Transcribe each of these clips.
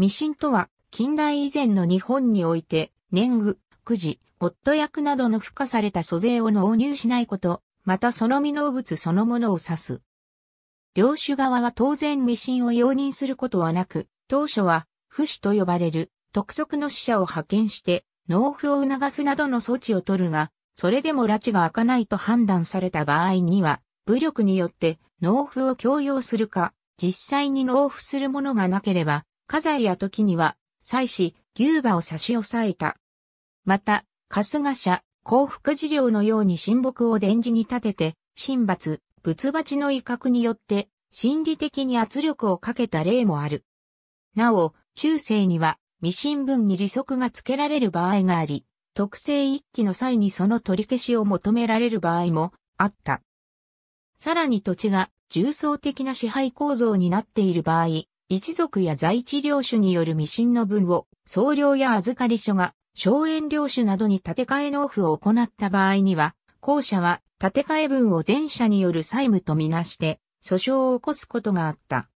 ミシンとは、近代以前の日本において、年貢、くじ、夫役などの付加された租税を納入しないこと、またその未納物そのものを指す。領主側は当然未信を容認することはなく、当初は、不死と呼ばれる、督促の使者を派遣して、納付を促すなどの措置を取るが、それでも拉致が開かないと判断された場合には、武力によって納付を強要するか、実際に納付するものがなければ、家財や時には、妻子、牛馬を差し押さえた。また、春日社、幸福事業のように神木を電磁に立てて、神罰、仏鉢の威嚇によって、心理的に圧力をかけた例もある。なお、中世には、未新聞に利息がつけられる場合があり、特性一揆の際にその取り消しを求められる場合もあった。さらに土地が重層的な支配構造になっている場合、一族や在地領主による未信の分を、総領や預かり所が、荘園領主などに建て替え納付を行った場合には、後者は建て替え分を前者による債務とみなして、訴訟を起こすことがあった。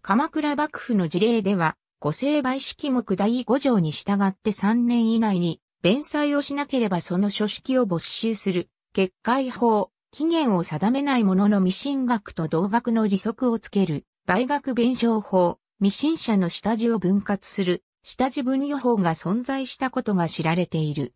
鎌倉幕府の事例では、五成敗式目第五条に従って3年以内に、弁済をしなければその書式を没収する、決壊法、期限を定めないものの未進額と同額の利息をつける、大学弁証法、未審者の下地を分割する、下地分与法が存在したことが知られている。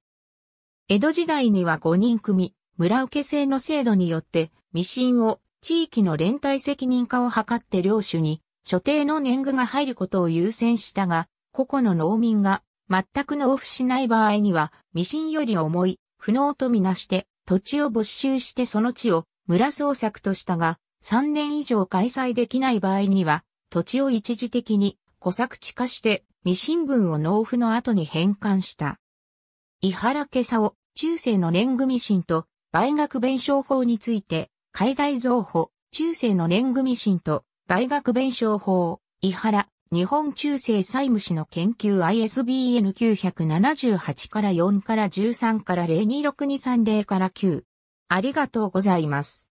江戸時代には5人組、村受け制の制度によって、未審を地域の連帯責任化を図って領主に、所定の年貢が入ることを優先したが、個々の農民が全く納付しない場合には、未審より重い、不能とみなして、土地を没収してその地を村創作としたが、3年以上開催できない場合には、土地を一時的に小作地化して未新聞を納付の後に返還した。伊原家を中世の年組審と売学弁償法について、海外造法、中世の年組審と売学弁償法、伊原、日本中世債務士の研究 ISBN 978から4から13から026230から9。ありがとうございます。